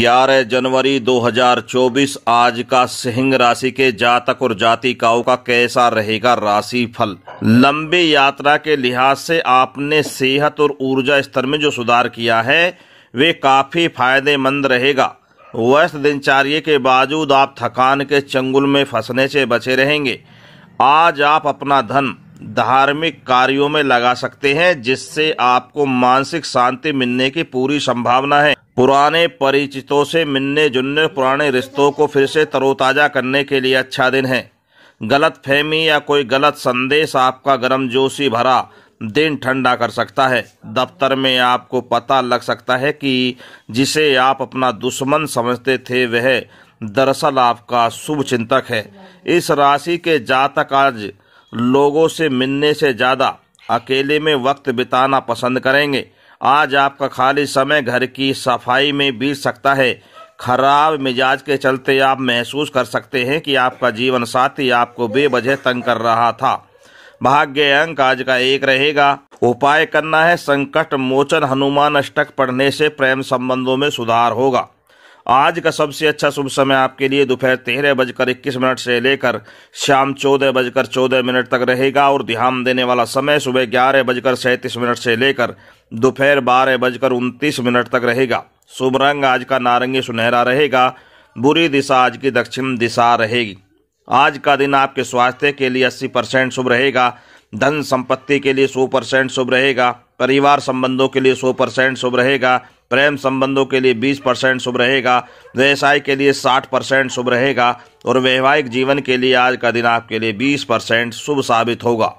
11 जनवरी 2024 आज का सिंह राशि के जातक और जातिकाओं का कैसा रहेगा राशि फल लंबी यात्रा के लिहाज से आपने सेहत और ऊर्जा स्तर में जो सुधार किया है वे काफी फायदेमंद रहेगा व्यस्त दिनचर्या के बावजूद आप थकान के चंगुल में फंसने से बचे रहेंगे आज आप अपना धन धार्मिक कार्यों में लगा सकते हैं जिससे आपको मानसिक शांति मिलने की पूरी संभावना है पुराने परिचितों से मिलने जुलने पुराने रिश्तों को फिर से तरोताज़ा करने के लिए अच्छा दिन है गलत फहमी या कोई गलत संदेश आपका गर्मजोशी भरा दिन ठंडा कर सकता है दफ्तर में आपको पता लग सकता है कि जिसे आप अपना दुश्मन समझते थे वह दरअसल आपका शुभ चिंतक है इस राशि के जातक आज लोगों से मिलने से ज़्यादा अकेले में वक्त बिताना पसंद करेंगे आज आपका खाली समय घर की सफाई में बीत सकता है खराब मिजाज के चलते आप महसूस कर सकते हैं कि आपका जीवन साथी आपको बेबजह तंग कर रहा था भाग्य अंक आज का एक रहेगा उपाय करना है संकट मोचन हनुमान अष्टक पढ़ने से प्रेम संबंधों में सुधार होगा आज का सबसे अच्छा शुभ समय आपके लिए दोपहर तेरह बजकर इक्कीस मिनट से लेकर शाम चौदह बजकर चौदह मिनट तक रहेगा और ध्यान देने वाला समय सुबह ग्यारह बजकर सैंतीस मिनट से लेकर दोपहर बारह बजकर उनतीस मिनट तक रहेगा शुभ रंग आज का नारंगी सुनहरा रहेगा बुरी दिशा आज की दक्षिण दिशा रहेगी आज का दिन आपके स्वास्थ्य के लिए अस्सी परसेंट शुभ रहेगा धन संपत्ति के लिए सौ परसेंट शुभ रहेगा परिवार संबंधों के लिए सौ परसेंट शुभ रहेगा प्रेम संबंधों के लिए बीस परसेंट शुभ रहेगा व्यवसाय के लिए साठ परसेंट शुभ रहेगा और वैवाहिक जीवन के लिए आज का दिन आपके लिए बीस परसेंट शुभ साबित होगा